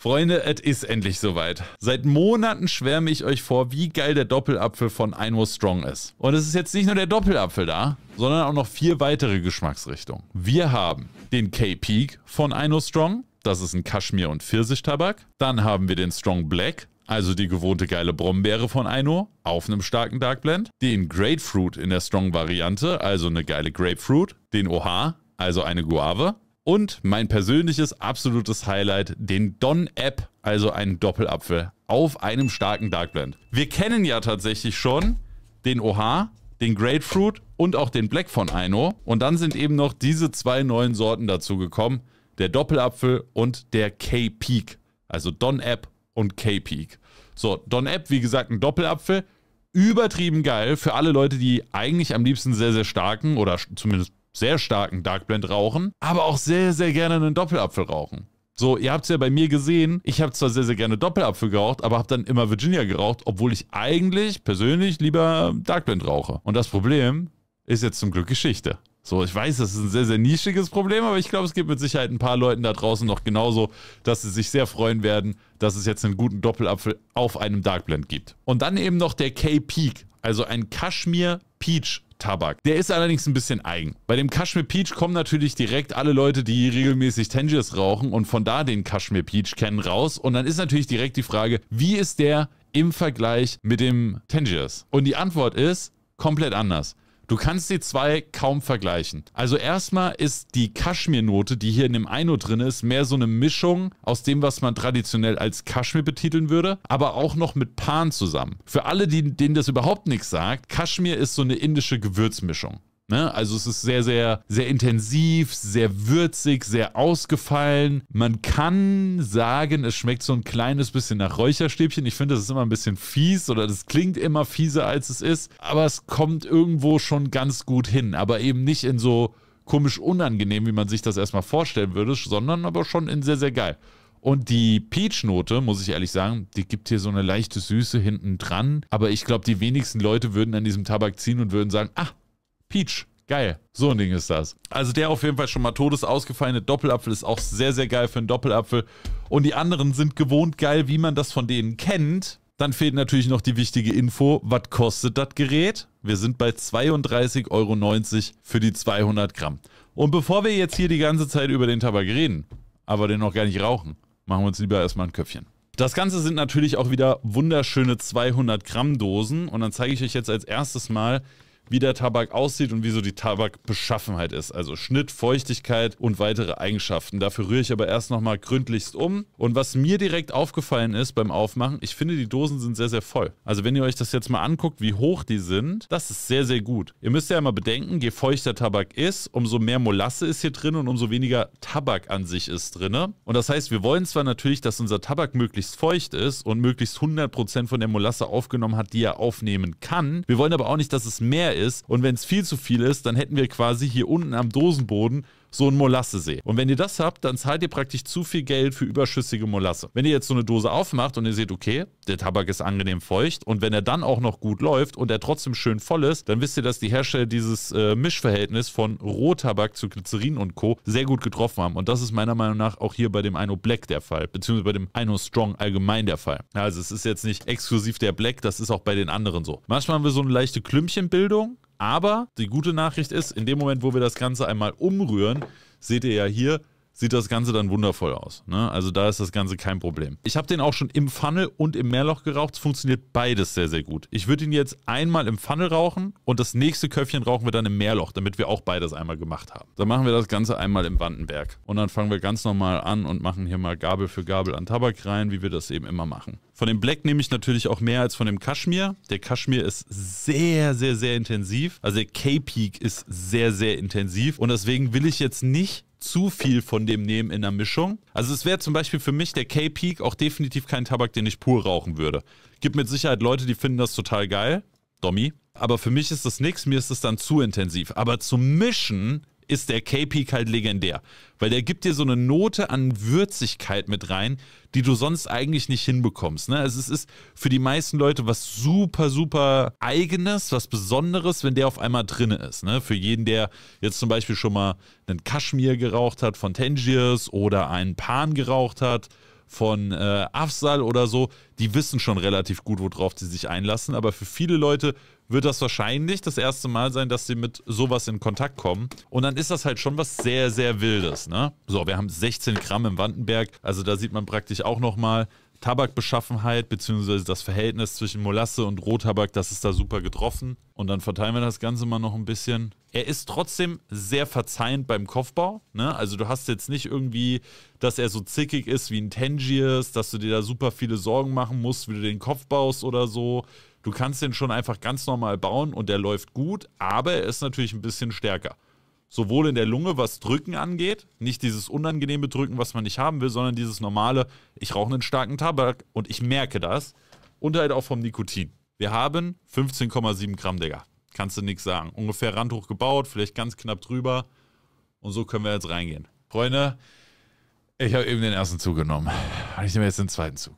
Freunde, es ist endlich soweit. Seit Monaten schwärme ich euch vor, wie geil der Doppelapfel von Einmo Strong ist. Und es ist jetzt nicht nur der Doppelapfel da, sondern auch noch vier weitere Geschmacksrichtungen. Wir haben den K-Peak von Einmo Strong. Das ist ein Kaschmir- und Pfirsichtabak. Dann haben wir den Strong Black, also die gewohnte geile Brombeere von Aino, auf einem starken Dark Blend, den Grapefruit in der Strong Variante, also eine geile Grapefruit, den OH, also eine Guave, und mein persönliches absolutes Highlight, den Don App, also einen Doppelapfel auf einem starken Dark Blend. Wir kennen ja tatsächlich schon den OH, den Grapefruit und auch den Black von Aino. Und dann sind eben noch diese zwei neuen Sorten dazu gekommen, der Doppelapfel und der K-Peak, also Don App und K-Peak. So, Don App, wie gesagt, ein Doppelapfel, übertrieben geil für alle Leute, die eigentlich am liebsten sehr, sehr starken oder zumindest sehr starken Dark Blend rauchen, aber auch sehr, sehr gerne einen Doppelapfel rauchen. So, ihr habt es ja bei mir gesehen, ich habe zwar sehr, sehr gerne Doppelapfel geraucht, aber habe dann immer Virginia geraucht, obwohl ich eigentlich persönlich lieber Dark Blend rauche. Und das Problem ist jetzt zum Glück Geschichte. So, ich weiß, das ist ein sehr, sehr nischiges Problem, aber ich glaube, es gibt mit Sicherheit ein paar Leuten da draußen noch genauso, dass sie sich sehr freuen werden, dass es jetzt einen guten Doppelapfel auf einem Dark Blend gibt. Und dann eben noch der K-Peak, also ein Kaschmir Peach Tabak. Der ist allerdings ein bisschen eigen. Bei dem Kashmir Peach kommen natürlich direkt alle Leute, die regelmäßig Tangiers rauchen und von da den Kashmir Peach kennen, raus. Und dann ist natürlich direkt die Frage, wie ist der im Vergleich mit dem Tangiers? Und die Antwort ist komplett anders. Du kannst die zwei kaum vergleichen. Also erstmal ist die Kaschmirnote, die hier in dem Aino drin ist, mehr so eine Mischung aus dem, was man traditionell als Kaschmir betiteln würde, aber auch noch mit Pan zusammen. Für alle, die, denen das überhaupt nichts sagt, Kaschmir ist so eine indische Gewürzmischung. Ne? Also es ist sehr, sehr, sehr intensiv, sehr würzig, sehr ausgefallen. Man kann sagen, es schmeckt so ein kleines bisschen nach Räucherstäbchen. Ich finde, das ist immer ein bisschen fies oder das klingt immer fieser, als es ist. Aber es kommt irgendwo schon ganz gut hin. Aber eben nicht in so komisch unangenehm, wie man sich das erstmal vorstellen würde, sondern aber schon in sehr, sehr geil. Und die Peach-Note, muss ich ehrlich sagen, die gibt hier so eine leichte Süße hinten dran. Aber ich glaube, die wenigsten Leute würden an diesem Tabak ziehen und würden sagen, ah, Peach. Geil. So ein Ding ist das. Also der auf jeden Fall schon mal todes ausgefallene Doppelapfel ist auch sehr, sehr geil für einen Doppelapfel. Und die anderen sind gewohnt geil, wie man das von denen kennt. Dann fehlt natürlich noch die wichtige Info, was kostet das Gerät? Wir sind bei 32,90 Euro für die 200 Gramm. Und bevor wir jetzt hier die ganze Zeit über den Tabak reden, aber den noch gar nicht rauchen, machen wir uns lieber erstmal ein Köpfchen. Das Ganze sind natürlich auch wieder wunderschöne 200 Gramm Dosen und dann zeige ich euch jetzt als erstes mal, wie der Tabak aussieht und wie so die Tabakbeschaffenheit ist. Also Schnitt, Feuchtigkeit und weitere Eigenschaften. Dafür rühre ich aber erst nochmal gründlichst um. Und was mir direkt aufgefallen ist beim Aufmachen, ich finde, die Dosen sind sehr, sehr voll. Also wenn ihr euch das jetzt mal anguckt, wie hoch die sind, das ist sehr, sehr gut. Ihr müsst ja immer bedenken, je feuchter Tabak ist, umso mehr Molasse ist hier drin und umso weniger Tabak an sich ist drin. Und das heißt, wir wollen zwar natürlich, dass unser Tabak möglichst feucht ist und möglichst 100% von der Molasse aufgenommen hat, die er aufnehmen kann. Wir wollen aber auch nicht, dass es mehr ist ist. Und wenn es viel zu viel ist, dann hätten wir quasi hier unten am Dosenboden so ein Molassesee. Und wenn ihr das habt, dann zahlt ihr praktisch zu viel Geld für überschüssige Molasse. Wenn ihr jetzt so eine Dose aufmacht und ihr seht, okay, der Tabak ist angenehm feucht und wenn er dann auch noch gut läuft und er trotzdem schön voll ist, dann wisst ihr, dass die Hersteller dieses äh, Mischverhältnis von Rohtabak zu Glycerin und Co. sehr gut getroffen haben. Und das ist meiner Meinung nach auch hier bei dem Eino Black der Fall, beziehungsweise bei dem Eino Strong allgemein der Fall. Also es ist jetzt nicht exklusiv der Black, das ist auch bei den anderen so. Manchmal haben wir so eine leichte Klümpchenbildung, aber die gute Nachricht ist, in dem Moment, wo wir das Ganze einmal umrühren, seht ihr ja hier, sieht das Ganze dann wundervoll aus. Ne? Also da ist das Ganze kein Problem. Ich habe den auch schon im Funnel und im Meerloch geraucht. Es funktioniert beides sehr, sehr gut. Ich würde ihn jetzt einmal im Funnel rauchen und das nächste Köpfchen rauchen wir dann im Meerloch, damit wir auch beides einmal gemacht haben. Dann machen wir das Ganze einmal im Wandenberg. Und dann fangen wir ganz normal an und machen hier mal Gabel für Gabel an Tabak rein, wie wir das eben immer machen. Von dem Black nehme ich natürlich auch mehr als von dem Kaschmir. Der Kaschmir ist sehr, sehr, sehr intensiv. Also der K-Peak ist sehr, sehr intensiv. Und deswegen will ich jetzt nicht zu viel von dem nehmen in der Mischung. Also es wäre zum Beispiel für mich der K-Peak auch definitiv kein Tabak, den ich pur rauchen würde. Gibt mit Sicherheit Leute, die finden das total geil. Dommi. Aber für mich ist das nichts, mir ist das dann zu intensiv. Aber zu mischen ist der K-Peak halt legendär. Weil der gibt dir so eine Note an Würzigkeit mit rein, die du sonst eigentlich nicht hinbekommst. Ne? Also es ist für die meisten Leute was super, super eigenes, was Besonderes, wenn der auf einmal drin ist. Ne? Für jeden, der jetzt zum Beispiel schon mal einen Kaschmir geraucht hat von Tangiers oder einen Pan geraucht hat von äh, Afsal oder so, die wissen schon relativ gut, worauf sie sich einlassen. Aber für viele Leute wird das wahrscheinlich das erste Mal sein, dass sie mit sowas in Kontakt kommen. Und dann ist das halt schon was sehr, sehr Wildes. Ne? So, wir haben 16 Gramm im Wandenberg. Also da sieht man praktisch auch nochmal, Tabakbeschaffenheit beziehungsweise das Verhältnis zwischen Molasse und Rohtabak, das ist da super getroffen. Und dann verteilen wir das Ganze mal noch ein bisschen. Er ist trotzdem sehr verzeihend beim Kopfbau. Ne? Also du hast jetzt nicht irgendwie, dass er so zickig ist wie ein Tangiers, dass du dir da super viele Sorgen machen musst, wie du den Kopf baust oder so. Du kannst den schon einfach ganz normal bauen und der läuft gut, aber er ist natürlich ein bisschen stärker sowohl in der Lunge, was Drücken angeht, nicht dieses unangenehme Drücken, was man nicht haben will, sondern dieses normale, ich rauche einen starken Tabak und ich merke das. Und halt auch vom Nikotin. Wir haben 15,7 Gramm, Digga. Kannst du nichts sagen. Ungefähr randhoch gebaut, vielleicht ganz knapp drüber. Und so können wir jetzt reingehen. Freunde, ich habe eben den ersten Zug genommen. Und ich nehme jetzt den zweiten Zug.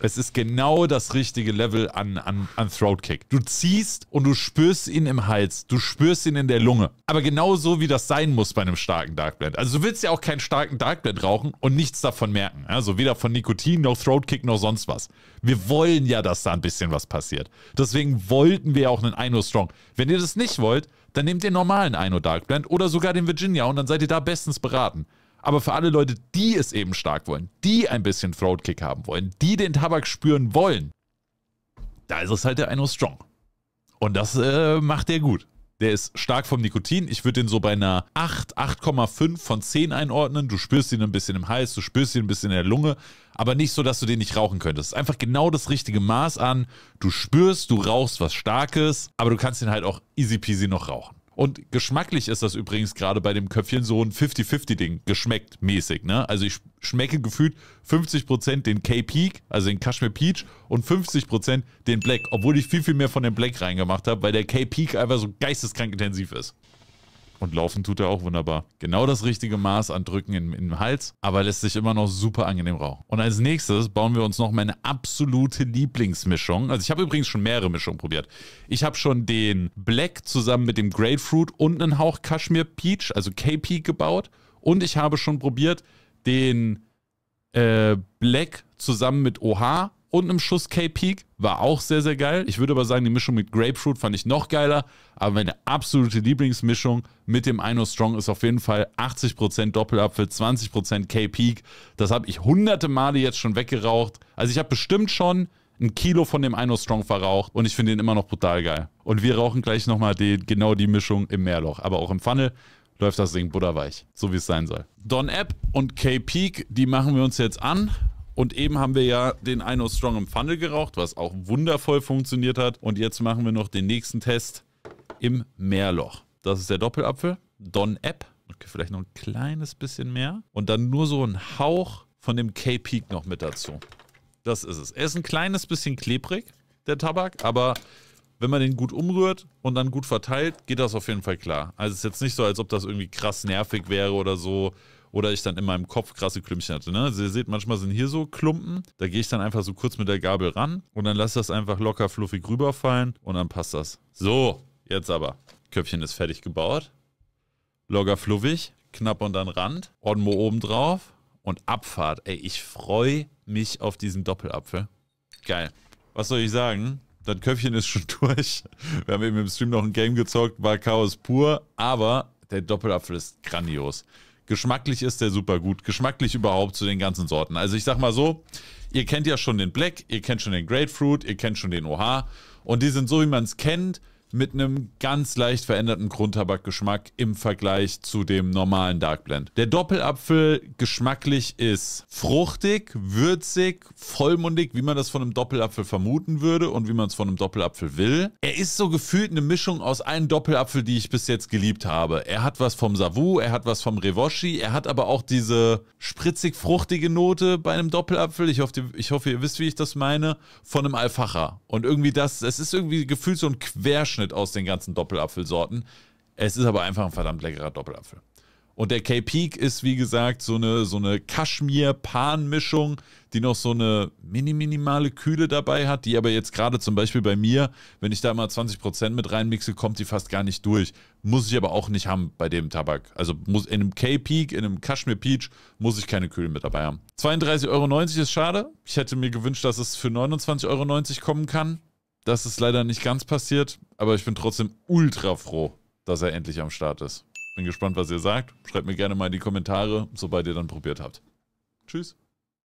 Es ist genau das richtige Level an, an, an Throatkick. Du ziehst und du spürst ihn im Hals, du spürst ihn in der Lunge. Aber genau so, wie das sein muss bei einem starken Dark Blend. Also du willst ja auch keinen starken Dark Blend rauchen und nichts davon merken. Also weder von Nikotin, noch Throat Kick noch sonst was. Wir wollen ja, dass da ein bisschen was passiert. Deswegen wollten wir auch einen Eino Strong. Wenn ihr das nicht wollt, dann nehmt den normalen Dark Blend oder sogar den Virginia und dann seid ihr da bestens beraten. Aber für alle Leute, die es eben stark wollen, die ein bisschen Throatkick haben wollen, die den Tabak spüren wollen, da ist es halt der Eino Strong. Und das äh, macht der gut. Der ist stark vom Nikotin. Ich würde den so bei einer 8, 8,5 von 10 einordnen. Du spürst ihn ein bisschen im Hals, du spürst ihn ein bisschen in der Lunge, aber nicht so, dass du den nicht rauchen könntest. Einfach genau das richtige Maß an. Du spürst, du rauchst was Starkes, aber du kannst ihn halt auch easy peasy noch rauchen. Und geschmacklich ist das übrigens gerade bei dem Köpfchen so ein 50-50-Ding, geschmeckt mäßig. Ne? Also ich schmecke gefühlt 50% den K-Peak, also den Kashmir Peach, und 50% den Black, obwohl ich viel, viel mehr von dem Black reingemacht habe, weil der K-Peak einfach so geisteskrank intensiv ist. Und laufen tut er auch wunderbar. Genau das richtige Maß an Drücken im, im Hals, aber lässt sich immer noch super angenehm rauchen. Und als nächstes bauen wir uns noch meine absolute Lieblingsmischung. Also ich habe übrigens schon mehrere Mischungen probiert. Ich habe schon den Black zusammen mit dem Grapefruit und einen Hauch Kaschmir Peach, also KP gebaut. Und ich habe schon probiert den äh, Black zusammen mit OH und einem Schuss K-Peak. War auch sehr, sehr geil. Ich würde aber sagen, die Mischung mit Grapefruit fand ich noch geiler. Aber meine absolute Lieblingsmischung mit dem Ino Strong ist auf jeden Fall 80% Doppelapfel, 20% K-Peak. Das habe ich hunderte Male jetzt schon weggeraucht. Also ich habe bestimmt schon ein Kilo von dem Ino Strong verraucht und ich finde den immer noch brutal geil. Und wir rauchen gleich nochmal die, genau die Mischung im Meerloch, aber auch im Funnel läuft das Ding butterweich, so wie es sein soll. Don App und K-Peak, die machen wir uns jetzt an. Und eben haben wir ja den Ino Strong im Funnel geraucht, was auch wundervoll funktioniert hat. Und jetzt machen wir noch den nächsten Test im Meerloch. Das ist der Doppelapfel, Don App. Okay, vielleicht noch ein kleines bisschen mehr. Und dann nur so ein Hauch von dem K-Peak noch mit dazu. Das ist es. Er ist ein kleines bisschen klebrig, der Tabak, aber wenn man den gut umrührt und dann gut verteilt, geht das auf jeden Fall klar. Also es ist jetzt nicht so, als ob das irgendwie krass nervig wäre oder so. Oder ich dann in meinem Kopf krasse Klümpchen hatte. Ne? Also ihr seht, manchmal sind hier so Klumpen. Da gehe ich dann einfach so kurz mit der Gabel ran und dann lasse das einfach locker fluffig rüberfallen und dann passt das. So, jetzt aber. Köpfchen ist fertig gebaut. Locker fluffig, knapp und dann Rand. Ordenmo oben drauf und Abfahrt. Ey, ich freue mich auf diesen Doppelapfel. Geil. Was soll ich sagen? Das Köpfchen ist schon durch. Wir haben eben im Stream noch ein Game gezockt, war Chaos pur, aber der Doppelapfel ist grandios. Geschmacklich ist der super gut. Geschmacklich überhaupt zu den ganzen Sorten. Also ich sag mal so, ihr kennt ja schon den Black, ihr kennt schon den Grapefruit, ihr kennt schon den OH. Und die sind so, wie man es kennt mit einem ganz leicht veränderten Grundtabakgeschmack im Vergleich zu dem normalen Dark Blend. Der Doppelapfel geschmacklich ist fruchtig, würzig, vollmundig, wie man das von einem Doppelapfel vermuten würde und wie man es von einem Doppelapfel will. Er ist so gefühlt eine Mischung aus allen Doppelapfel, die ich bis jetzt geliebt habe. Er hat was vom Savu, er hat was vom Revoshi, er hat aber auch diese spritzig-fruchtige Note bei einem Doppelapfel. Ich hoffe, ich hoffe, ihr wisst, wie ich das meine, von einem Alfacher. Und irgendwie das, es ist irgendwie gefühlt so ein Querschnitt Durchschnitt aus den ganzen Doppelapfelsorten. Es ist aber einfach ein verdammt leckerer Doppelapfel. Und der K-Peak ist, wie gesagt, so eine, so eine Kaschmir-Pan-Mischung, die noch so eine mini-minimale Kühle dabei hat, die aber jetzt gerade zum Beispiel bei mir, wenn ich da mal 20% mit reinmixe, kommt die fast gar nicht durch. Muss ich aber auch nicht haben bei dem Tabak. Also muss in einem K-Peak, in einem Kaschmir Peach, muss ich keine Kühle mit dabei haben. 32,90 Euro ist schade. Ich hätte mir gewünscht, dass es für 29,90 Euro kommen kann. Das ist leider nicht ganz passiert, aber ich bin trotzdem ultra froh, dass er endlich am Start ist. Bin gespannt, was ihr sagt. Schreibt mir gerne mal in die Kommentare, sobald ihr dann probiert habt. Tschüss.